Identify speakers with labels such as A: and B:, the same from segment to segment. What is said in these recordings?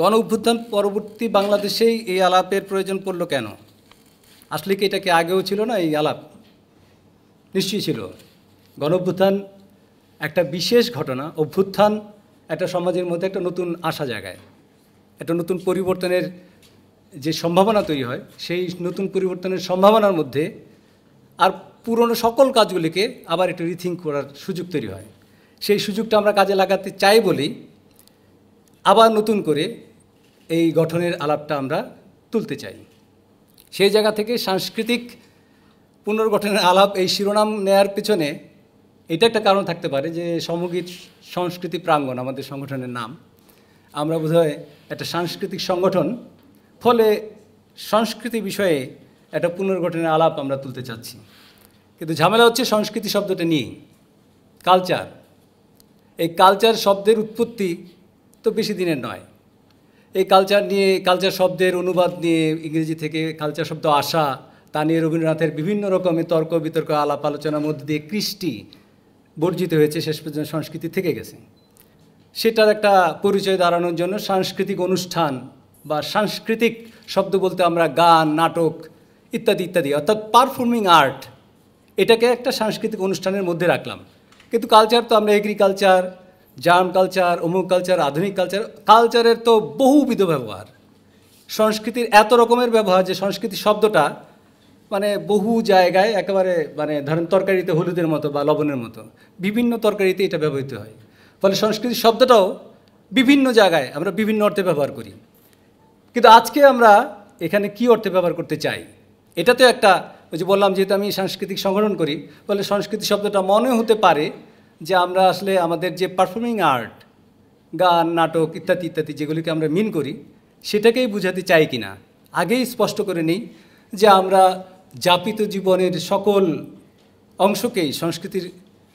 A: গণ অভ্যুত্থান পরবর্তী বাংলাদেশেই এই আলাপের প্রয়োজন পড়লো কেন আসলে কি এটা কি আগেও ছিল না এই আলাপ নিশ্চয়ই ছিল গণ অভ্যুত্থান একটা বিশেষ ঘটনা অভ্যুত্থান একটা সমাজের মধ্যে একটা নতুন আশা জায়গায় একটা নতুন পরিবর্তনের যে সম্ভাবনা তৈরি হয় সেই নতুন পরিবর্তনের সম্ভাবনার মধ্যে আর পুরনো সকল কাজগুলিকে আবার একটু রিথিঙ্ক করার সুযোগ তৈরি হয় সেই সুযোগটা আমরা কাজে লাগাতে চাই বলেই আবার নতুন করে এই গঠনের আলাপটা আমরা তুলতে চাই সেই জায়গা থেকে সাংস্কৃতিক পুনর্গঠনের আলাপ এই শিরোনাম নেয়ার পেছনে এটা একটা কারণ থাকতে পারে যে সমগীত সংস্কৃতি প্রাঙ্গণ আমাদের সংগঠনের নাম আমরা বোধহয় একটা সাংস্কৃতিক সংগঠন ফলে সংস্কৃতি বিষয়ে একটা পুনর্গঠনের আলাপ আমরা তুলতে চাচ্ছি কিন্তু ঝামেলা হচ্ছে সংস্কৃতি শব্দটা নিয়েই কালচার এই কালচার শব্দের উৎপত্তি তো বেশি দিনের নয় এই কালচার নিয়ে কালচার শব্দের অনুবাদ নিয়ে ইংরেজি থেকে কালচার শব্দ আসা তা নিয়ে রবীন্দ্রনাথের বিভিন্ন রকমের তর্ক বিতর্ক আলাপ আলোচনার মধ্যে দিয়ে কৃষ্টি বর্জিত হয়েছে শেষ পর্যন্ত সংস্কৃতি থেকে গেছে সেটার একটা পরিচয় দাঁড়ানোর জন্য সাংস্কৃতিক অনুষ্ঠান বা সাংস্কৃতিক শব্দ বলতে আমরা গান নাটক ইত্যাদি ইত্যাদি অর্থাৎ পারফর্মিং আর্ট এটাকে একটা সাংস্কৃতিক অনুষ্ঠানের মধ্যে রাখলাম কিন্তু কালচার তো আমরা এগ্রিকালচার জার্ম কালচার অমুক কালচার আধুনিক কালচার কালচারের তো বহুবিধ ব্যবহার সংস্কৃতির এত রকমের ব্যবহার যে সংস্কৃতি শব্দটা মানে বহু জায়গায় একেবারে মানে ধরেন তরকারিতে হলুদের মতো বা লবণের মতো বিভিন্ন তরকারিতে এটা ব্যবহৃত হয় ফলে সংস্কৃতি শব্দটাও বিভিন্ন জায়গায় আমরা বিভিন্ন অর্থে ব্যবহার করি কিন্তু আজকে আমরা এখানে কি অর্থে ব্যবহার করতে চাই এটা তো একটা ওই যে বললাম যেহেতু আমি সাংস্কৃতিক সংগঠন করি ফলে সংস্কৃতি শব্দটা মনে হতে পারে যে আমরা আসলে আমাদের যে পারফর্মিং আর্ট গান নাটক ইত্যাদি ইত্যাদি যেগুলিকে আমরা মিন করি সেটাকেই বুঝাতে চাই কি না আগেই স্পষ্ট করে নিই যে আমরা যাপিত জীবনের সকল অংশকেই সংস্কৃতির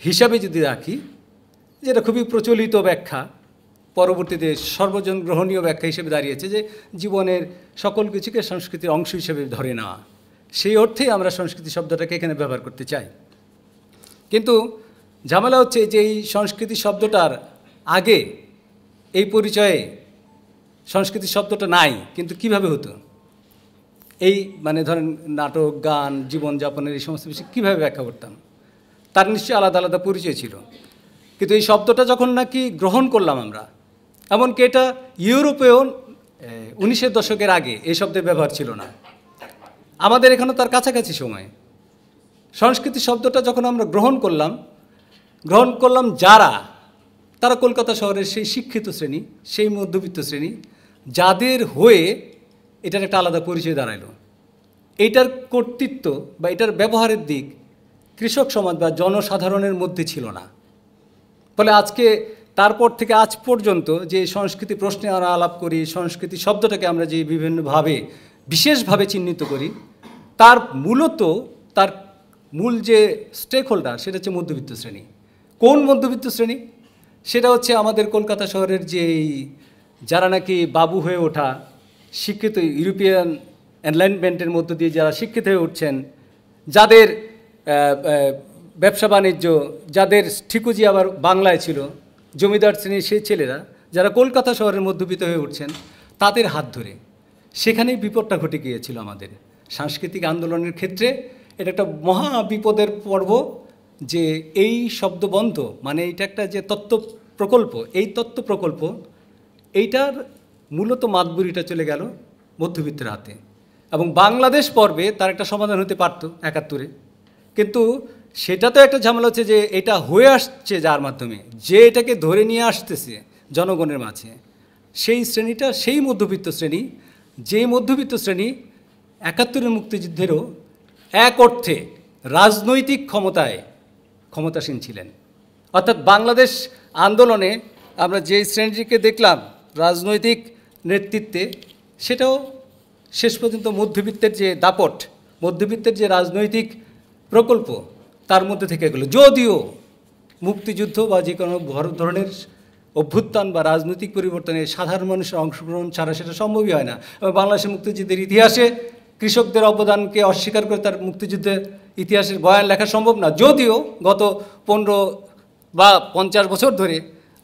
A: হিসাবে যদি রাখি যেটা খুবই প্রচলিত ব্যাখ্যা পরবর্তীতে সর্বজন গ্রহণীয় ব্যাখ্যা হিসেবে দাঁড়িয়েছে যে জীবনের সকল কিছুকে সংস্কৃতির অংশ হিসেবে ধরে নেওয়া সেই অর্থেই আমরা সংস্কৃতি শব্দটাকে এখানে ব্যবহার করতে চাই কিন্তু ঝামেলা হচ্ছে যে এই সংস্কৃতি শব্দটার আগে এই পরিচয়ে সংস্কৃতি শব্দটা নাই কিন্তু কিভাবে হতো এই মানে ধরেন নাটক গান জীবনযাপনের এই সমস্ত বিষয় কীভাবে ব্যাখ্যা করতাম তার নিশ্চয়ই আলাদা আলাদা পরিচয় ছিল কিন্তু এই শব্দটা যখন নাকি গ্রহণ করলাম আমরা এমনকি এটা ইউরোপেও উনিশের দশকের আগে এই শব্দের ব্যবহার ছিল না আমাদের এখানে তার কাছাকাছি সময়ে সংস্কৃতি শব্দটা যখন আমরা গ্রহণ করলাম গ্রহণ করলাম যারা তারা কলকাতা শহরের সেই শিক্ষিত শ্রেণী সেই মধ্যবিত্ত শ্রেণী যাদের হয়ে এটার একটা আলাদা পরিচয় দাঁড়াইলো এটার কর্তৃত্ব বা এটার ব্যবহারের দিক কৃষক সমাজ বা জনসাধারণের মধ্যে ছিল না ফলে আজকে তারপর থেকে আজ পর্যন্ত যে সংস্কৃতি প্রশ্নে আমরা আলাপ করি সংস্কৃতি শব্দটাকে আমরা যে বিভিন্নভাবে বিশেষভাবে চিহ্নিত করি তার মূলত তার মূল যে স্টেক হোল্ডার সেটা হচ্ছে মধ্যবিত্ত শ্রেণী কোন মধ্যবিত্ত শ্রেণী সেটা হচ্ছে আমাদের কলকাতা শহরের যে যারা নাকি বাবু হয়ে ওঠা শিক্ষিত ইউরোপিয়ান এনলাইনমেন্টের মধ্য দিয়ে যারা শিক্ষিত হয়ে উঠছেন যাদের ব্যবসা বাণিজ্য যাদের ঠিকুজি আবার বাংলায় ছিল জমিদার শ্রেণীর সেই ছেলেরা যারা কলকাতা শহরের মধ্যবিত্ত হয়ে উঠছেন তাদের হাত ধরে সেখানেই বিপদটা ঘটে গিয়েছিল আমাদের সাংস্কৃতিক আন্দোলনের ক্ষেত্রে এটা একটা মহা বিপদের পর্ব যে এই শব্দবন্ধ মানে এটা একটা যে তত্ত্ব প্রকল্প এই তত্ত্ব প্রকল্প এইটার মূলত মাতবুরিটা চলে গেল মধ্যবিত্তের হাতে এবং বাংলাদেশ পর্বে তার একটা সমাধান হতে পারত একাত্তরে কিন্তু সেটা তো একটা ঝামেলা হচ্ছে যে এটা হয়ে আসছে যার মাধ্যমে যে এটাকে ধরে নিয়ে আসতেছে জনগণের মাঝে সেই শ্রেণীটা সেই মধ্যবিত্ত শ্রেণী যে মধ্যবিত্ত শ্রেণী একাত্তরের মুক্তিযুদ্ধেরও এক অর্থে রাজনৈতিক ক্ষমতায় ক্ষমতাসীন ছিলেন অর্থাৎ বাংলাদেশ আন্দোলনে আমরা যে শ্রেণীটিকে দেখলাম রাজনৈতিক নেতৃত্বে সেটাও শেষ পর্যন্ত মধ্যবিত্তের যে দাপট মধ্যবিত্তের যে রাজনৈতিক প্রকল্প তার মধ্যে থেকে গেল যদিও মুক্তিযুদ্ধ বা যে কোনো ধরনের অভ্যুত্থান বা রাজনৈতিক পরিবর্তনে সাধারণ মানুষের অংশগ্রহণ ছাড়া সেটা সম্ভবই হয় না এবং বাংলাদেশের মুক্তিযুদ্ধের ইতিহাসে কৃষকদের অবদানকে অস্বীকার করে তার মুক্তিযুদ্ধে ইতিহাসের বয়ান লেখা সম্ভব না যদিও গত পনেরো বা পঞ্চাশ বছর ধরে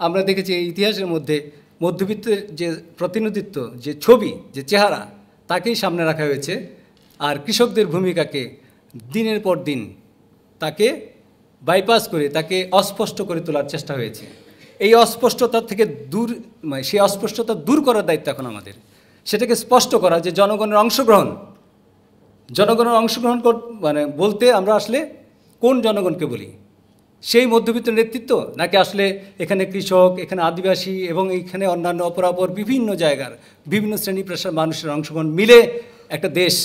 A: আমরা দেখেছি এই ইতিহাসের মধ্যে মধ্যবিত্তের যে প্রতিনিধিত্ব যে ছবি যে চেহারা তাকেই সামনে রাখা হয়েছে আর কৃষকদের ভূমিকাকে দিনের পর দিন তাকে বাইপাস করে তাকে অস্পষ্ট করে তোলার চেষ্টা হয়েছে এই অস্পষ্টতা থেকে দূর মানে সেই অস্পষ্টতা দূর করার দায়িত্ব এখন আমাদের সেটাকে স্পষ্ট করা যে জনগণের অংশগ্রহণ জনগণের অংশগ্রহণ মানে বলতে আমরা আসলে কোন জনগণকে বলি সেই মধ্যবিত্ত নেতৃত্ব নাকি আসলে এখানে কৃষক এখানে আদিবাসী এবং এইখানে অন্যান্য অপরাপর বিভিন্ন জায়গার বিভিন্ন শ্রেণী পেশার মানুষের অংশগ্রহণ মিলে একটা দেশ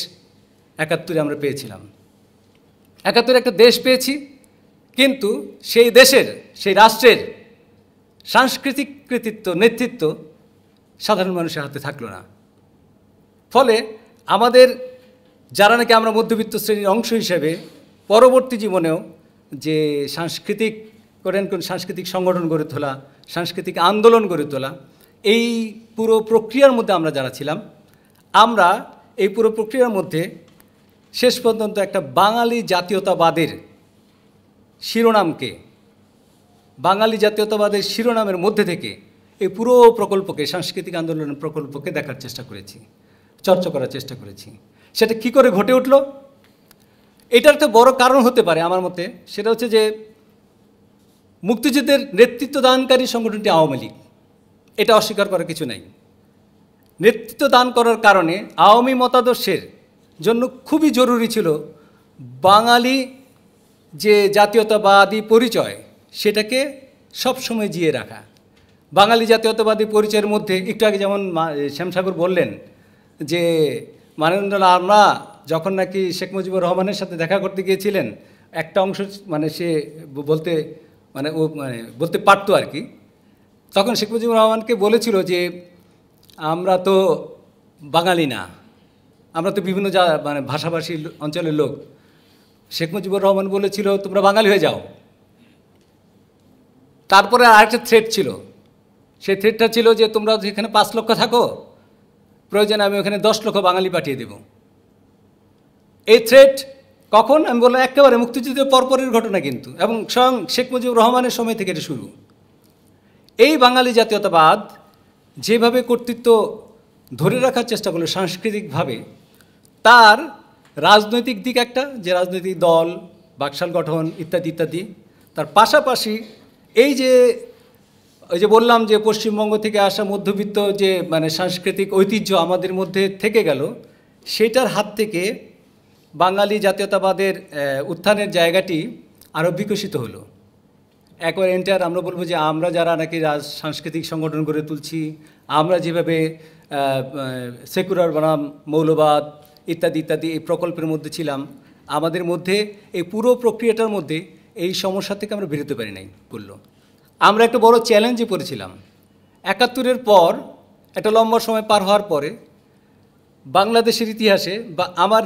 A: একাত্তরে আমরা পেয়েছিলাম একাত্তরে একটা দেশ পেয়েছি কিন্তু সেই দেশের সেই রাষ্ট্রের সাংস্কৃতিক কৃতিত্ব নেতৃত্ব সাধারণ মানুষের হাতে থাকলো না ফলে আমাদের যারা নাকি আমরা মধ্যবিত্ত শ্রেণীর অংশ হিসেবে পরবর্তী জীবনেও যে সাংস্কৃতিক করেন কোন সাংস্কৃতিক সংগঠন গড়ে তোলা সাংস্কৃতিক আন্দোলন গড়ে তোলা এই পুরো প্রক্রিয়ার মধ্যে আমরা যারা ছিলাম আমরা এই পুরো প্রক্রিয়ার মধ্যে শেষ পর্যন্ত একটা বাঙালি জাতীয়তাবাদের শিরোনামকে বাঙালি জাতীয়তাবাদের শিরোনামের মধ্যে থেকে এই পুরো প্রকল্পকে সাংস্কৃতিক আন্দোলনের প্রকল্পকে দেখার চেষ্টা করেছি চর্চা করার চেষ্টা করেছি সেটা কি করে ঘটে উঠল এটার একটা বড় কারণ হতে পারে আমার মতে সেটা হচ্ছে যে মুক্তিযুদ্ধের নেতৃত্ব দানকারী সংগঠনটি আওয়ামী লীগ এটা অস্বীকার করার কিছু নাই নেতৃত্ব দান করার কারণে আওয়ামী মতাদর্শের জন্য খুবই জরুরি ছিল বাঙালি যে জাতীয়তাবাদী পরিচয় সেটাকে সবসময় জিয়ে রাখা বাঙালি জাতীয়তাবাদী পরিচয়ের মধ্যে একটু আগে যেমন শ্যামসাগর বললেন যে মানবেন্দ্রলাল আমরা যখন নাকি শেখ মুজিবুর রহমানের সাথে দেখা করতে গিয়েছিলেন একটা অংশ মানে সে বলতে মানে ও মানে বলতে পারতো আর কি তখন শেখ মুজিবুর রহমানকে বলেছিল যে আমরা তো বাঙালি না আমরা তো বিভিন্ন যা মানে ভাষাভাষী অঞ্চলের লোক শেখ মুজিবুর রহমান বলেছিল তোমরা বাঙালি হয়ে যাও তারপরে আরেকটা থ্রেট ছিল সেই থ্রেটটা ছিল যে তোমরা যেখানে পাঁচ লক্ষ থাকো প্রয়োজনে আমি ওখানে দশ লক্ষ বাঙালি পাঠিয়ে দেব এই থ্রেট কখন আমি বললাম একেবারে মুক্তিযুদ্ধের পরপরের ঘটনা কিন্তু এবং স্বয়ং শেখ মুজিবুর রহমানের সময় থেকে এটা শুরু এই বাঙালি জাতীয়তাবাদ যেভাবে কর্তৃত্ব ধরে রাখার চেষ্টা করলো সাংস্কৃতিকভাবে তার রাজনৈতিক দিক একটা যে রাজনৈতিক দল বাকশাল গঠন ইত্যাদি ইত্যাদি তার পাশাপাশি এই যে ওই যে বললাম যে পশ্চিমবঙ্গ থেকে আসা মধ্যবিত্ত যে মানে সাংস্কৃতিক ঐতিহ্য আমাদের মধ্যে থেকে গেল সেটার হাত থেকে বাঙালি জাতীয়তাবাদের উত্থানের জায়গাটি আরও বিকশিত হলো একবার এন্টার আমরা বলবো যে আমরা যারা নাকি রাজ সাংস্কৃতিক সংগঠন গড়ে তুলছি আমরা যেভাবে সেকুলার বনাম মৌলবাদ ইত্যাদি ইত্যাদি এই প্রকল্পের মধ্যে ছিলাম আমাদের মধ্যে এই পুরো প্রক্রিয়াটার মধ্যে এই সমস্যা থেকে আমরা বেরোতে পারি নাই বললো আমরা একটা বড় চ্যালেঞ্জে পড়েছিলাম একাত্তরের পর একটা লম্বা সময় পার হওয়ার পরে বাংলাদেশের ইতিহাসে বা আমার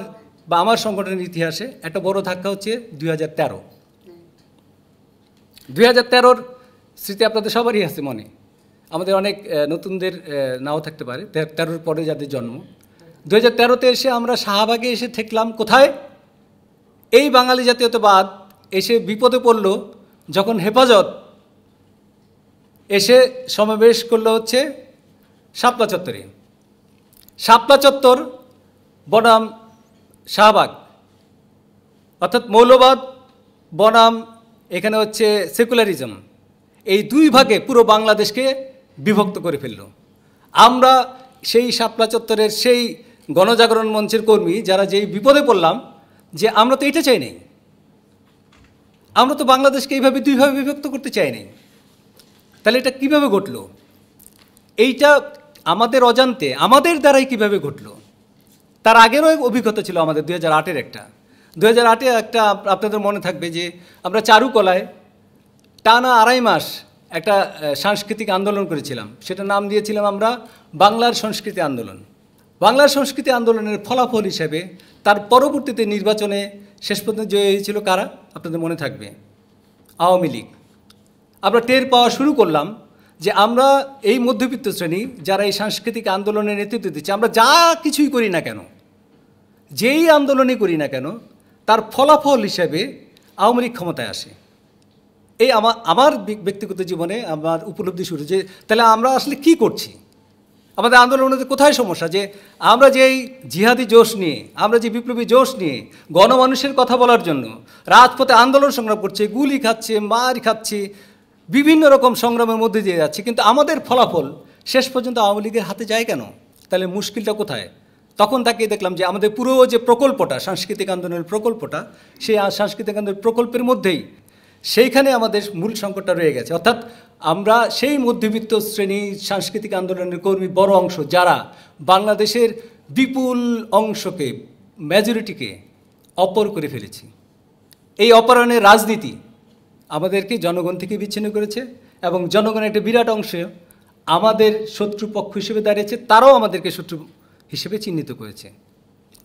A: বা আমার সংগঠনের ইতিহাসে একটা বড় ধাক্কা হচ্ছে দুই হাজার তেরো দুই হাজার তেরোর স্মৃতি আপনাদের সবারই আছে মনে আমাদের অনেক নতুনদের নাও থাকতে পারে তেরোর পরে যাদের জন্ম দু হাজার তেরোতে এসে আমরা শাহবাগে এসে থেকলাম কোথায় এই বাঙালি জাতীয়তাবাদ এসে বিপদে পড়ল যখন হেফাজত এসে সমাবেশ করলো হচ্ছে শাপলা চত্বরে শাপলা চত্বর বনাম শাহবাগ অর্থাৎ মৌলবাদ বনাম এখানে হচ্ছে সেকুলারিজম এই দুই ভাগে পুরো বাংলাদেশকে বিভক্ত করে ফেলল আমরা সেই শাপলা চত্বরের সেই গণজাগরণ মঞ্চের কর্মী যারা যেই বিপদে পড়লাম যে আমরা তো এটা চাই নাই আমরা তো বাংলাদেশকে এইভাবে দুইভাবে বিভক্ত করতে চাই নাই তাহলে এটা কিভাবে ঘটলো এইটা আমাদের অজান্তে আমাদের দ্বারাই কিভাবে ঘটলো তার আগেরও অভিজ্ঞতা ছিল আমাদের দু হাজার আটের একটা দু হাজার আটে একটা আপনাদের মনে থাকবে যে আমরা চারুকলায় টানা আড়াই মাস একটা সাংস্কৃতিক আন্দোলন করেছিলাম সেটা নাম দিয়েছিলাম আমরা বাংলার সংস্কৃতি আন্দোলন বাংলার সংস্কৃতি আন্দোলনের ফলাফল হিসেবে তার পরবর্তীতে নির্বাচনে শেষ পর্যন্ত জয় হয়েছিল কারা আপনাদের মনে থাকবে আওয়ামী লীগ আমরা টের পাওয়া শুরু করলাম যে আমরা এই মধ্যবিত্ত শ্রেণী যারা এই সাংস্কৃতিক আন্দোলনে নেতৃত্ব দিচ্ছে আমরা যা কিছুই করি না কেন যেই আন্দোলনই করি না কেন তার ফলাফল হিসাবে আওয়ামী লীগ ক্ষমতায় আসে এই আমার আমার ব্যক্তিগত জীবনে আমার উপলব্ধি শুরু যে তাহলে আমরা আসলে কি করছি আমাদের আন্দোলনের কোথায় সমস্যা যে আমরা যেই জিহাদি জোশ নিয়ে আমরা যে বিপ্লবী জোশ নিয়ে গণমানুষের কথা বলার জন্য রাজপথে আন্দোলন সংগ্রাম করছে গুলি খাচ্ছে মার খাচ্ছে বিভিন্ন রকম সংগ্রামের মধ্যে দিয়ে যাচ্ছি কিন্তু আমাদের ফলাফল শেষ পর্যন্ত আওয়ামী লীগের হাতে যায় কেন তাহলে মুশকিলটা কোথায় তখন তাকে দেখলাম যে আমাদের পুরো যে প্রকল্পটা সাংস্কৃতিক আন্দোলনের প্রকল্পটা সেই সাংস্কৃতিক আন্দোলনের প্রকল্পের মধ্যেই সেইখানে আমাদের মূল সংকটটা রয়ে গেছে অর্থাৎ আমরা সেই মধ্যবিত্ত শ্রেণী সাংস্কৃতিক আন্দোলনের কর্মী বড় অংশ যারা বাংলাদেশের বিপুল অংশকে মেজরিটিকে অপর করে ফেলেছি এই অপহরণের রাজনীতি আমাদেরকে জনগণ থেকে বিচ্ছিন্ন করেছে এবং জনগণের একটা বিরাট অংশ আমাদের শত্রুপক্ষ হিসেবে দাঁড়িয়েছে তারাও আমাদেরকে শত্রু হিসেবে চিহ্নিত করেছে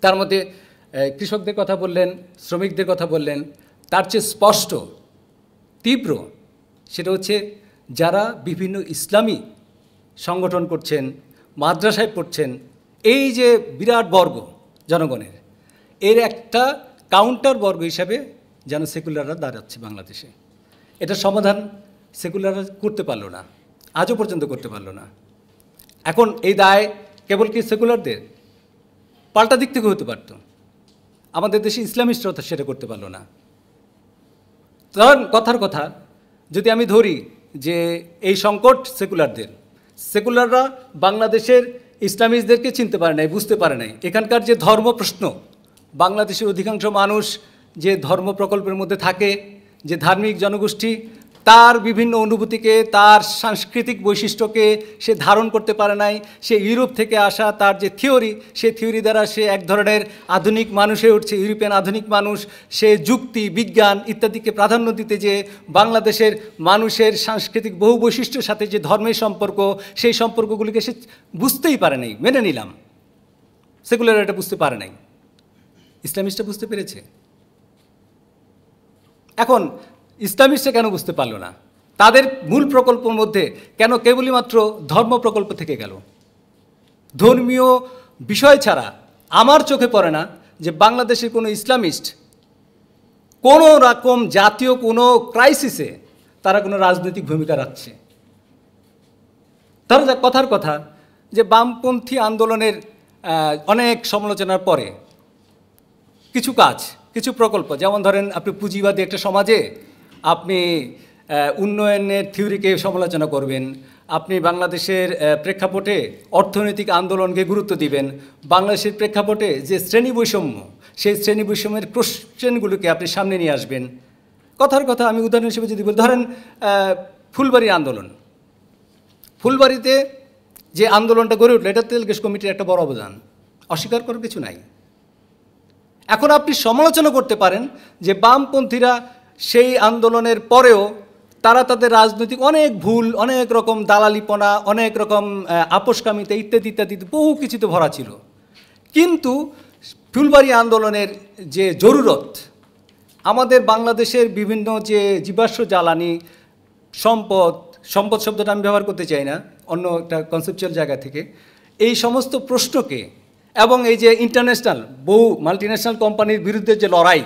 A: তার মধ্যে কৃষকদের কথা বললেন শ্রমিকদের কথা বললেন তার চেয়ে স্পষ্ট তীব্র সেটা হচ্ছে যারা বিভিন্ন ইসলামী সংগঠন করছেন মাদ্রাসায় পড়ছেন এই যে বিরাট বর্গ জনগণের এর একটা কাউন্টার বর্গ হিসাবে যেন সেকুলাররা দাঁড়াচ্ছে বাংলাদেশে এটা সমাধান সেকুলার করতে পারলো না আজও পর্যন্ত করতে পারলো না এখন এই দায় কেবল কি সেকুলারদের পাল্টা দিক থেকে হতে পারত আমাদের দেশে ইসলামিস্টরা সেটা করতে পারলো না কারণ কথার কথা যদি আমি ধরি যে এই সংকট সেকুলারদের সেকুলাররা বাংলাদেশের ইসলামিস্টদেরকে চিনতে পারে নাই বুঝতে পারে নাই এখানকার যে ধর্ম প্রশ্ন বাংলাদেশের অধিকাংশ মানুষ যে ধর্ম প্রকল্পের মধ্যে থাকে যে ধার্মিক জনগোষ্ঠী তার বিভিন্ন অনুভূতিকে তার সাংস্কৃতিক বৈশিষ্ট্যকে সে ধারণ করতে পারে নাই সে ইউরোপ থেকে আসা তার যে থিওরি সে থিওরি দ্বারা সে এক ধরনের আধুনিক মানুষ হয়ে উঠছে ইউরোপিয়ান আধুনিক মানুষ সে যুক্তি বিজ্ঞান ইত্যাদিকে প্রাধান্য দিতে যে বাংলাদেশের মানুষের সাংস্কৃতিক বহু বৈশিষ্ট্যের সাথে যে ধর্মের সম্পর্ক সেই সম্পর্কগুলিকে সে বুঝতেই পারে নাই মেনে নিলাম সেকুলার এটা বুঝতে পারে নাই ইসলামিস্টটা বুঝতে পেরেছে এখন ইসলামিস্টরা কেন বুঝতে পারল না তাদের মূল প্রকল্পের মধ্যে কেন কেবলমাত্র ধর্ম প্রকল্প থেকে গেল ধর্মীয় বিষয় ছাড়া আমার চোখে পড়ে না যে বাংলাদেশের কোনো ইসলামিস্ট কোনো রকম জাতীয় কোনো ক্রাইসিসে তারা কোনো রাজনৈতিক ভূমিকা রাখছে ধরো যা কথার কথা যে বামপন্থী আন্দোলনের অনেক সমালোচনার পরে কিছু কাজ কিছু প্রকল্প যেমন ধরেন আপনি পুঁজিবাদী একটা সমাজে আপনি উন্নয়নের থিওরিকে সমালোচনা করবেন আপনি বাংলাদেশের প্রেক্ষাপটে অর্থনৈতিক আন্দোলনকে গুরুত্ব দিবেন বাংলাদেশের প্রেক্ষাপটে যে শ্রেণী বৈষম্য সেই শ্রেণী বৈষম্যের কোশ্চেনগুলোকে আপনি সামনে নিয়ে আসবেন কথার কথা আমি উদাহরণ হিসেবে যদি বলি ধরেন ফুলবাড়ি আন্দোলন ফুলবাড়িতে যে আন্দোলনটা গড়ে উঠলো এটা তেলগেশ কমিটির একটা বড় অবদান অস্বীকার করার কিছু নাই এখন আপনি সমালোচনা করতে পারেন যে বামপন্থীরা সেই আন্দোলনের পরেও তারা তাদের রাজনৈতিক অনেক ভুল অনেক রকম দালালিপনা অনেক রকম আপোষকামিতা ইত্যাদি ইত্যাদি বহু কিছুতে ভরা ছিল কিন্তু ফুলবাড়ি আন্দোলনের যে জরুরত আমাদের বাংলাদেশের বিভিন্ন যে জীবাশ্ম জ্বালানি সম্পদ সম্পদ শব্দটা আমি ব্যবহার করতে চাই না অন্য একটা কনসেপচুয়াল জায়গা থেকে এই সমস্ত প্রশ্নকে এবং এই যে ইন্টারন্যাশনাল বহু মাল্টিন্যাশনাল কোম্পানির বিরুদ্ধে যে লড়াই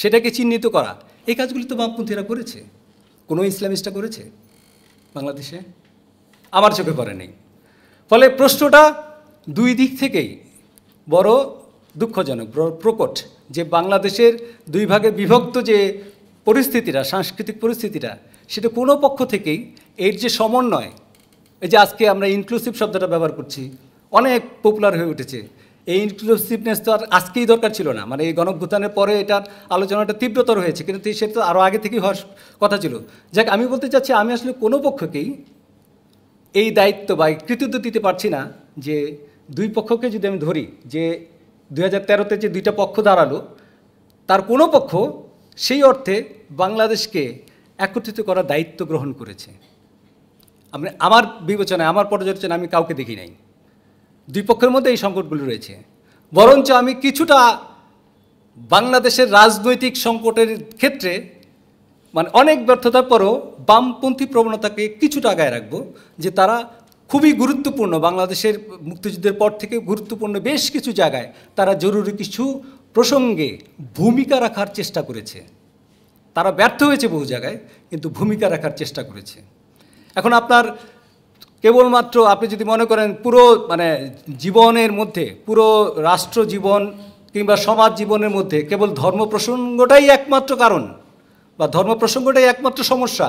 A: সেটাকে চিহ্নিত করা এই কাজগুলি তো বামপন্থীরা করেছে কোনো ইসলামিস্টরা করেছে বাংলাদেশে আমার চোখে পড়ে নেই ফলে প্রশ্নটা দুই দিক থেকেই বড় দুঃখজনক প্রকট যে বাংলাদেশের দুই ভাগে বিভক্ত যে পরিস্থিতিটা সাংস্কৃতিক পরিস্থিতিটা সেটা কোনো পক্ষ থেকেই এর যে সমন্বয় এই যে আজকে আমরা ইনক্লুসিভ শব্দটা ব্যবহার করছি অনেক পপুলার হয়ে উঠেছে এই ইনক্লুসিভনেস তো আর আজকেই দরকার ছিল না মানে এই গণভূতানের পরে এটার আলোচনাটা তীব্রতর হয়েছে কিন্তু সেটা তো আরও আগে থেকেই হওয়ার কথা ছিল যাক আমি বলতে চাচ্ছি আমি আসলে কোনো পক্ষকেই এই দায়িত্ব বা কৃতিত্ব দিতে পারছি না যে দুই পক্ষকে যদি আমি ধরি যে দুই হাজার তেরোতে যে দুইটা পক্ষ দাঁড়ালো তার কোনো পক্ষ সেই অর্থে বাংলাদেশকে একত্রিত করার দায়িত্ব গ্রহণ করেছে আমি আমার বিবেচনায় আমার পর্যালোচনা আমি কাউকে দেখি নাই দুই পক্ষের মধ্যে এই সংকটগুলো রয়েছে বরঞ্চ আমি কিছুটা বাংলাদেশের রাজনৈতিক সংকটের ক্ষেত্রে মানে অনেক ব্যর্থতার পরও বামপন্থী প্রবণতাকে কিছুটা আগায় রাখব যে তারা খুবই গুরুত্বপূর্ণ বাংলাদেশের মুক্তিযুদ্ধের পর থেকে গুরুত্বপূর্ণ বেশ কিছু জায়গায় তারা জরুরি কিছু প্রসঙ্গে ভূমিকা রাখার চেষ্টা করেছে তারা ব্যর্থ হয়েছে বহু জায়গায় কিন্তু ভূমিকা রাখার চেষ্টা করেছে এখন আপনার কেবলমাত্র আপনি যদি মনে করেন পুরো মানে জীবনের মধ্যে পুরো রাষ্ট্র জীবন কিংবা সমাজ জীবনের মধ্যে কেবল ধর্ম প্রসঙ্গটাই একমাত্র কারণ বা ধর্ম প্রসঙ্গটাই একমাত্র সমস্যা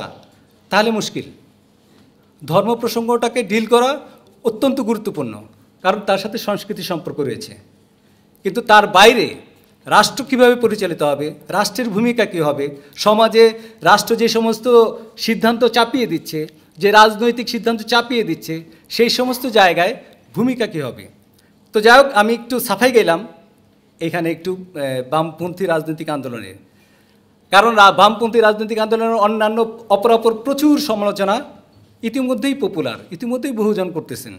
A: তাহলে মুশকিল ধর্ম প্রসঙ্গটাকে ডিল করা অত্যন্ত গুরুত্বপূর্ণ কারণ তার সাথে সংস্কৃতি সম্পর্ক রয়েছে কিন্তু তার বাইরে রাষ্ট্র কিভাবে পরিচালিত হবে রাষ্ট্রের ভূমিকা কী হবে সমাজে রাষ্ট্র যে সমস্ত সিদ্ধান্ত চাপিয়ে দিচ্ছে যে রাজনৈতিক সিদ্ধান্ত চাপিয়ে দিচ্ছে সেই সমস্ত জায়গায় ভূমিকা কী হবে তো যাই হোক আমি একটু সাফাই গেলাম এখানে একটু বামপন্থী রাজনৈতিক আন্দোলনের কারণ বামপন্থী রাজনৈতিক আন্দোলনের অন্যান্য অপরাপর প্রচুর সমালোচনা ইতিমধ্যেই পপুলার ইতিমধ্যেই বহুজন করতেছেন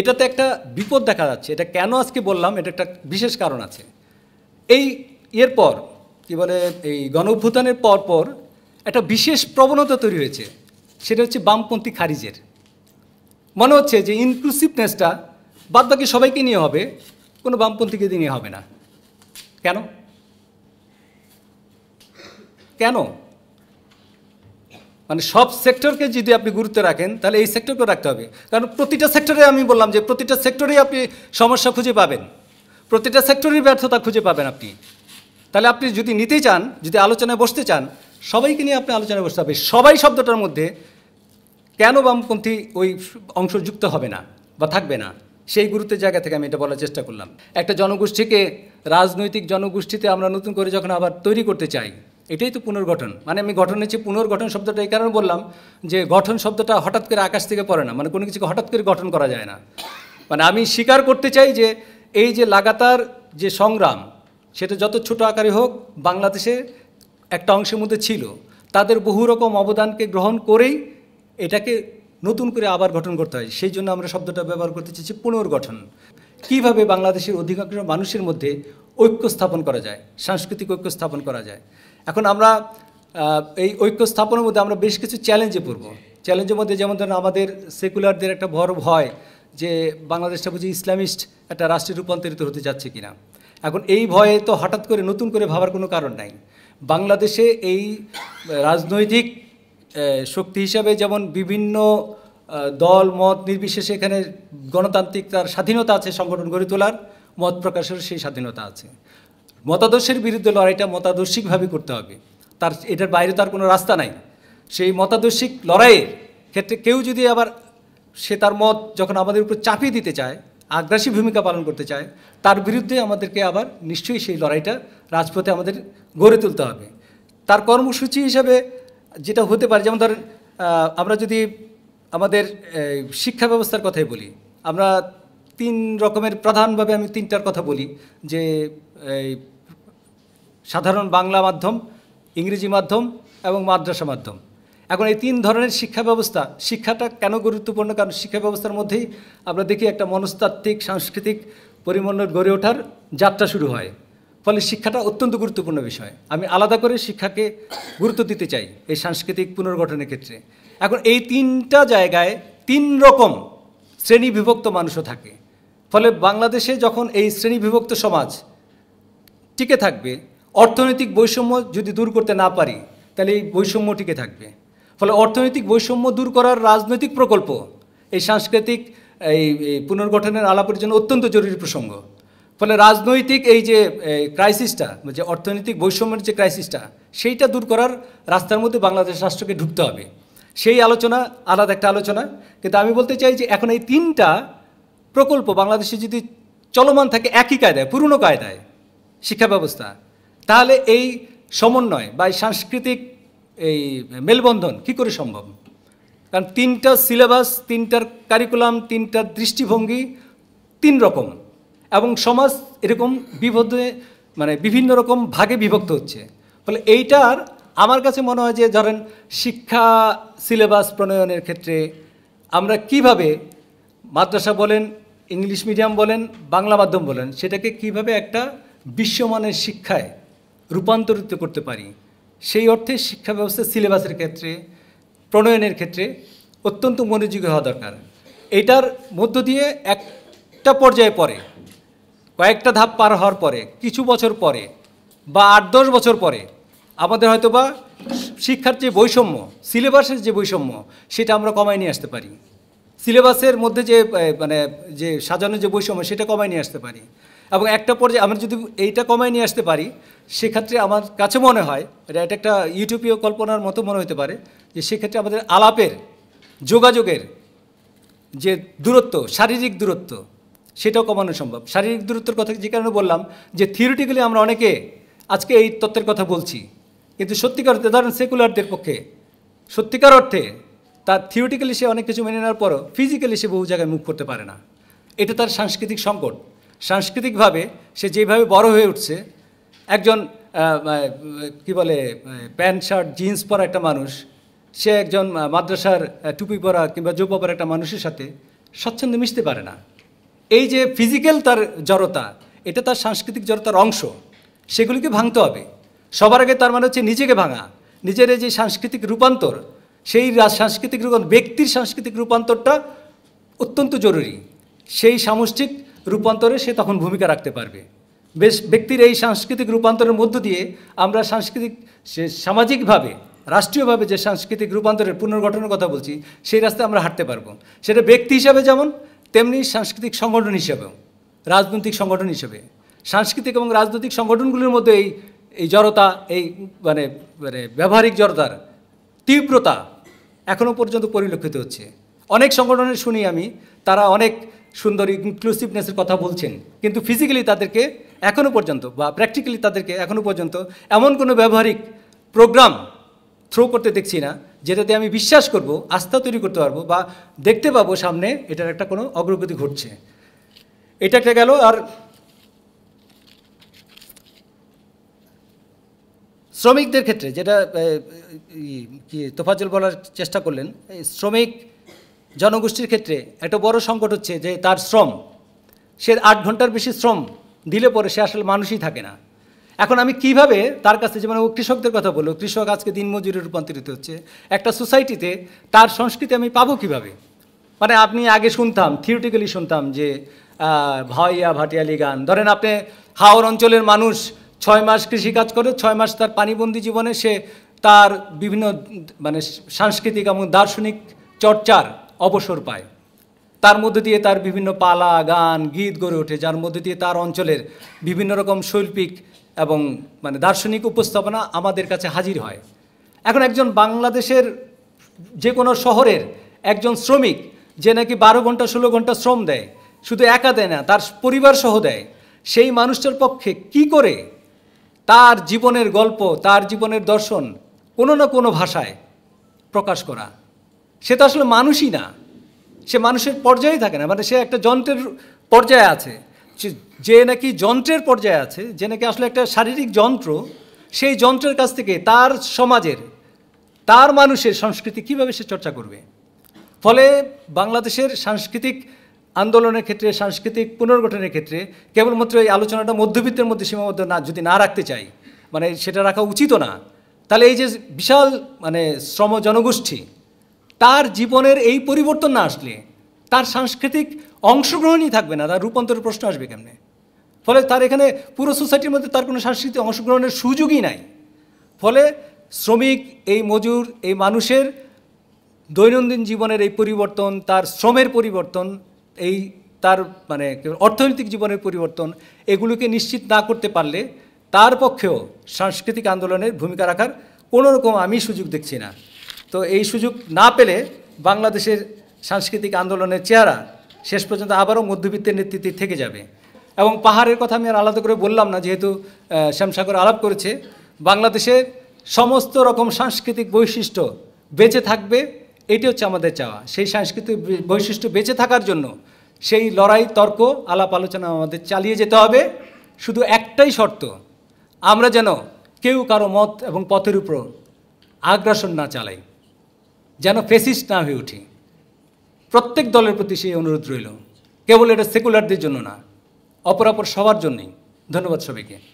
A: এটাতে একটা বিপদ দেখা যাচ্ছে এটা কেন আজকে বললাম এটা একটা বিশেষ কারণ আছে এই এরপর কি বলে এই গণ পর পর একটা বিশেষ প্রবণতা তৈরি হয়েছে সেটা হচ্ছে বামপন্থী খারিজের মনে হচ্ছে যে ইনক্লুসিভনেসটা বাদ বাকি সবাইকে নিয়ে হবে কোনো বামপন্থীকে নিয়ে হবে না কেন কেন মানে সব সেক্টরকে যদি আপনি গুরুত্ব রাখেন তাহলে এই সেক্টরকে রাখতে হবে কারণ প্রতিটা সেক্টরে আমি বললাম যে প্রতিটা সেক্টরেই আপনি সমস্যা খুঁজে পাবেন প্রতিটা সেক্টরেই ব্যর্থতা খুঁজে পাবেন আপনি তাহলে আপনি যদি নিতে চান যদি আলোচনায় বসতে চান সবাইকে নিয়ে আপনি আলোচনায় বসতে হবে সবাই শব্দটার মধ্যে কেন বামপন্থী ওই অংশ যুক্ত হবে না বা থাকবে না সেই গুরুত্বের জায়গা থেকে আমি এটা বলার চেষ্টা করলাম একটা জনগোষ্ঠীকে রাজনৈতিক জনগোষ্ঠীতে আমরা নতুন করে যখন আবার তৈরি করতে চাই এটাই তো পুনর্গঠন মানে আমি গঠনের চেয়ে পুনর্গঠন শব্দটা এই কারণে বললাম যে গঠন শব্দটা হঠাৎ করে আকাশ থেকে পড়ে না মানে কোনো কিছুকে হঠাৎ করে গঠন করা যায় না মানে আমি স্বীকার করতে চাই যে এই যে লাগাতার যে সংগ্রাম সেটা যত ছোট আকারে হোক বাংলাদেশে একটা অংশের মধ্যে ছিল তাদের বহু রকম অবদানকে গ্রহণ করেই এটাকে নতুন করে আবার গঠন করতে হয় সেই জন্য আমরা শব্দটা ব্যবহার করতে চাইছি পুনর্গঠন কিভাবে বাংলাদেশের অধিকাংশ মানুষের মধ্যে ঐক্য স্থাপন করা যায় সাংস্কৃতিক ঐক্য স্থাপন করা যায় এখন আমরা এই ঐক্য স্থাপনের মধ্যে আমরা বেশ কিছু চ্যালেঞ্জে পড়ব চ্যালেঞ্জের মধ্যে যেমন ধরেন আমাদের সেকুলারদের একটা বড় ভয় যে বাংলাদেশটা বুঝি ইসলামিস্ট একটা রাষ্ট্রে রূপান্তরিত হতে যাচ্ছে কিনা এখন এই ভয়ে তো হঠাৎ করে নতুন করে ভাবার কোনো কারণ নাই বাংলাদেশে এই রাজনৈতিক শক্তি হিসাবে যেমন বিভিন্ন দল মত নির্বিশেষে এখানে গণতান্ত্রিক তার স্বাধীনতা আছে সংগঠন গড়ে তোলার মত প্রকাশের সেই স্বাধীনতা আছে মতাদর্শের বিরুদ্ধে লড়াইটা মতাদর্শিকভাবে করতে হবে তার এটার বাইরে তার কোনো রাস্তা নাই সেই মতাদর্শিক লড়াইয়ের ক্ষেত্রে কেউ যদি আবার সে তার মত যখন আমাদের উপর চাপিয়ে দিতে চায় আগ্রাসী ভূমিকা পালন করতে চায় তার বিরুদ্ধে আমাদেরকে আবার নিশ্চয়ই সেই লড়াইটা রাজপথে আমাদের গড়ে তুলতে হবে তার কর্মসূচি হিসাবে যেটা হতে পারে যেমন ধরেন আমরা যদি আমাদের শিক্ষা ব্যবস্থার কথাই বলি আমরা তিন রকমের প্রধানভাবে আমি তিনটার কথা বলি যে সাধারণ বাংলা মাধ্যম ইংরেজি মাধ্যম এবং মাদ্রাসা মাধ্যম এখন এই তিন ধরনের শিক্ষা ব্যবস্থা শিক্ষাটা কেন গুরুত্বপূর্ণ কারণ শিক্ষা ব্যবস্থার মধ্যেই আমরা দেখি একটা মনস্তাত্ত্বিক সাংস্কৃতিক পরিমণ্ডল গড়ে ওঠার যাত্রা শুরু হয় ফলে শিক্ষাটা অত্যন্ত গুরুত্বপূর্ণ বিষয় আমি আলাদা করে শিক্ষাকে গুরুত্ব দিতে চাই এই সাংস্কৃতিক পুনর্গঠনের ক্ষেত্রে এখন এই তিনটা জায়গায় তিন রকম শ্রেণী বিভক্ত মানুষও থাকে ফলে বাংলাদেশে যখন এই শ্রেণী বিভক্ত সমাজ টিকে থাকবে অর্থনৈতিক বৈষম্য যদি দূর করতে না পারি তাহলে এই বৈষম্য টিকে থাকবে ফলে অর্থনৈতিক বৈষম্য দূর করার রাজনৈতিক প্রকল্প এই সাংস্কৃতিক এই পুনর্গঠনের আলাপের জন্য অত্যন্ত জরুরি প্রসঙ্গ ফলে রাজনৈতিক এই যে ক্রাইসিসটা যে অর্থনৈতিক বৈষম্যের যে ক্রাইসিসটা সেইটা দূর করার রাস্তার মধ্যে বাংলাদেশ রাষ্ট্রকে ঢুকতে হবে সেই আলোচনা আলাদা একটা আলোচনা কিন্তু আমি বলতে চাই যে এখন এই তিনটা প্রকল্প বাংলাদেশে যদি চলমান থাকে একই কায়দায় পুরনো কায়দায় শিক্ষা ব্যবস্থা তাহলে এই সমন্বয় বা এই সাংস্কৃতিক এই মেলবন্ধন কি করে সম্ভব কারণ তিনটা সিলেবাস তিনটার কারিকুলাম তিনটার দৃষ্টিভঙ্গি তিন রকম এবং সমাজ এরকম বিপদে মানে বিভিন্ন রকম ভাগে বিভক্ত হচ্ছে ফলে এইটার আমার কাছে মনে হয় যে ধরেন শিক্ষা সিলেবাস প্রণয়নের ক্ষেত্রে আমরা কিভাবে মাদ্রাসা বলেন ইংলিশ মিডিয়াম বলেন বাংলা মাধ্যম বলেন সেটাকে কিভাবে একটা বিশ্বমানের শিক্ষায় রূপান্তরিত করতে পারি সেই অর্থে শিক্ষা ব্যবস্থা সিলেবাসের ক্ষেত্রে প্রণয়নের ক্ষেত্রে অত্যন্ত মনোযোগী হওয়া দরকার এটার মধ্য দিয়ে একটা পর্যায়ে পড়ে কয়েকটা ধাপ পার হওয়ার পরে কিছু বছর পরে বা আট দশ বছর পরে আমাদের হয়তো বা শিক্ষার যে বৈষম্য সিলেবাসের যে বৈষম্য সেটা আমরা কমায় নিয়ে আসতে পারি সিলেবাসের মধ্যে যে মানে যে সাজানো যে বৈষম্য সেটা কমায় নিয়ে আসতে পারি এবং একটা পর্যায়ে আমরা যদি এইটা কমায় নিয়ে আসতে পারি সেক্ষেত্রে আমার কাছে মনে হয় এটা একটা ইউটিউবীয় কল্পনার মতো মনে হতে পারে যে সেক্ষেত্রে আমাদের আলাপের যোগাযোগের যে দূরত্ব শারীরিক দূরত্ব সেটাও কমানো সম্ভব শারীরিক দূরত্বের কথা যে কারণে বললাম যে থিওরিটিক্যালি আমরা অনেকে আজকে এই তত্ত্বের কথা বলছি কিন্তু সত্যিকার অর্থে ধরেন সেকুলারদের পক্ষে সত্যিকার অর্থে তার থিওরিটিক্যালি সে অনেক কিছু মেনে নেওয়ার পরও ফিজিক্যালি সে বহু জায়গায় মুখ করতে পারে না এটা তার সাংস্কৃতিক সংকট সাংস্কৃতিকভাবে সে যেভাবে বড় হয়ে উঠছে একজন কি বলে প্যান্ট শার্ট জিন্স পরা একটা মানুষ সে একজন মাদ্রাসার টুপি পরা কিংবা জোপা পরা একটা মানুষের সাথে স্বচ্ছন্দে মিশতে পারে না এই যে ফিজিক্যাল তার জড়তা এটা তার সাংস্কৃতিক জড়তার অংশ সেগুলিকে ভাঙতে হবে সবার আগে তার মানে হচ্ছে নিজেকে ভাঙা নিজের যে সাংস্কৃতিক রূপান্তর সেই সাংস্কৃতিক রূপান্তর ব্যক্তির সাংস্কৃতিক রূপান্তরটা অত্যন্ত জরুরি সেই সামষ্টিক রূপান্তরে সে তখন ভূমিকা রাখতে পারবে বেশ ব্যক্তির এই সাংস্কৃতিক রূপান্তরের মধ্য দিয়ে আমরা সাংস্কৃতিক সে সামাজিকভাবে রাষ্ট্রীয়ভাবে যে সাংস্কৃতিক রূপান্তরের পুনর্গঠনের কথা বলছি সেই রাস্তায় আমরা হাঁটতে পারবো সেটা ব্যক্তি হিসাবে যেমন তেমনি সাংস্কৃতিক সংগঠন হিসেবেও রাজনৈতিক সংগঠন হিসেবে সাংস্কৃতিক এবং রাজনৈতিক সংগঠনগুলির মধ্যে এই এই জড়তা এই মানে মানে ব্যবহারিক জড়তার তীব্রতা এখনও পর্যন্ত পরিলক্ষিত হচ্ছে অনেক সংগঠনের শুনি আমি তারা অনেক সুন্দর ইনক্লুসিভনেসের কথা বলছেন কিন্তু ফিজিক্যালি তাদেরকে এখনও পর্যন্ত বা প্র্যাকটিক্যালি তাদেরকে এখনও পর্যন্ত এমন কোনো ব্যবহারিক প্রোগ্রাম থ্রো করতে দেখছি না যেটাতে আমি বিশ্বাস করব আস্থা তৈরি করতে পারবো বা দেখতে পাবো সামনে এটার একটা কোনো অগ্রগতি ঘটছে এটা একটা গেল আর শ্রমিকদের ক্ষেত্রে যেটা কি তোফাজল বলার চেষ্টা করলেন শ্রমিক জনগোষ্ঠীর ক্ষেত্রে একটা বড় সংকট হচ্ছে যে তার শ্রম সে আট ঘন্টার বেশি শ্রম দিলে পরে সে আসলে মানুষই থাকে না এখন আমি কিভাবে তার কাছে যেমন মানে ও কৃষকদের কথা বললো কৃষক আজকে দিনমজুরে রূপান্তরিত হচ্ছে একটা সোসাইটিতে তার সংস্কৃতি আমি পাবো কিভাবে মানে আপনি আগে শুনতাম থিওরিটিক্যালি শুনতাম যে ভাইয়া ভাটিয়ালি গান ধরেন আপনি হাওর অঞ্চলের মানুষ ছয় মাস কৃষিকাজ করে ছয় মাস তার পানিবন্দি জীবনে সে তার বিভিন্ন মানে সাংস্কৃতিক এবং দার্শনিক চর্চার অবসর পায় তার মধ্যে দিয়ে তার বিভিন্ন পালা গান গীত গড়ে ওঠে যার মধ্যে দিয়ে তার অঞ্চলের বিভিন্ন রকম শৈল্পিক এবং মানে দার্শনিক উপস্থাপনা আমাদের কাছে হাজির হয় এখন একজন বাংলাদেশের যে কোনো শহরের একজন শ্রমিক যে নাকি বারো ঘন্টা ষোলো ঘন্টা শ্রম দেয় শুধু একা দেয় না তার পরিবার সহ দেয় সেই মানুষটার পক্ষে কি করে তার জীবনের গল্প তার জীবনের দর্শন কোনো না কোনো ভাষায় প্রকাশ করা সে তো আসলে মানুষই না সে মানুষের পর্যায়ে থাকে না মানে সে একটা যন্ত্রের পর্যায়ে আছে যে নাকি যন্ত্রের পর্যায়ে আছে যে নাকি আসলে একটা শারীরিক যন্ত্র সেই যন্ত্রের কাছ থেকে তার সমাজের তার মানুষের সংস্কৃতি কীভাবে সে চর্চা করবে ফলে বাংলাদেশের সাংস্কৃতিক আন্দোলনের ক্ষেত্রে সাংস্কৃতিক পুনর্গঠনের ক্ষেত্রে কেবলমাত্র এই আলোচনাটা মধ্যবিত্তের মধ্যে সীমাবদ্ধ না যদি না রাখতে চাই মানে সেটা রাখা উচিতও না তাহলে এই যে বিশাল মানে শ্রম জনগোষ্ঠী তার জীবনের এই পরিবর্তন না আসলে তার সাংস্কৃতিক অংশগ্রহণই থাকবে না তার রূপান্তরের প্রশ্ন আসবে কেমনে ফলে তার এখানে পুরো সোসাইটির মধ্যে তার কোনো সাংস্কৃতিক অংশগ্রহণের সুযোগই নাই ফলে শ্রমিক এই মজুর এই মানুষের দৈনন্দিন জীবনের এই পরিবর্তন তার শ্রমের পরিবর্তন এই তার মানে অর্থনৈতিক জীবনের পরিবর্তন এগুলোকে নিশ্চিত না করতে পারলে তার পক্ষেও সাংস্কৃতিক আন্দোলনের ভূমিকা রাখার কোনো রকম আমি সুযোগ দেখছি না তো এই সুযোগ না পেলে বাংলাদেশের সাংস্কৃতিক আন্দোলনের চেহারা শেষ পর্যন্ত আবারও মধ্যবিত্তের নেতৃত্বে থেকে যাবে এবং পাহাড়ের কথা আমি আর আলাদা করে বললাম না যেহেতু শ্যামসাগর আলাপ করেছে বাংলাদেশে সমস্ত রকম সাংস্কৃতিক বৈশিষ্ট্য বেঁচে থাকবে এটি হচ্ছে আমাদের চাওয়া সেই সাংস্কৃতিক বৈশিষ্ট্য বেঁচে থাকার জন্য সেই লড়াই তর্ক আলাপ আলোচনা আমাদের চালিয়ে যেতে হবে শুধু একটাই শর্ত আমরা যেন কেউ কারো মত এবং পথের উপর আগ্রাসন না চালাই যেন ফেসিস্ট না হয়ে উঠি প্রত্যেক দলের প্রতি সেই অনুরোধ রইল কেবল এটা সেকুলারদের জন্য না অপর অপর সবার জন্যেই ধন্যবাদ সবাইকে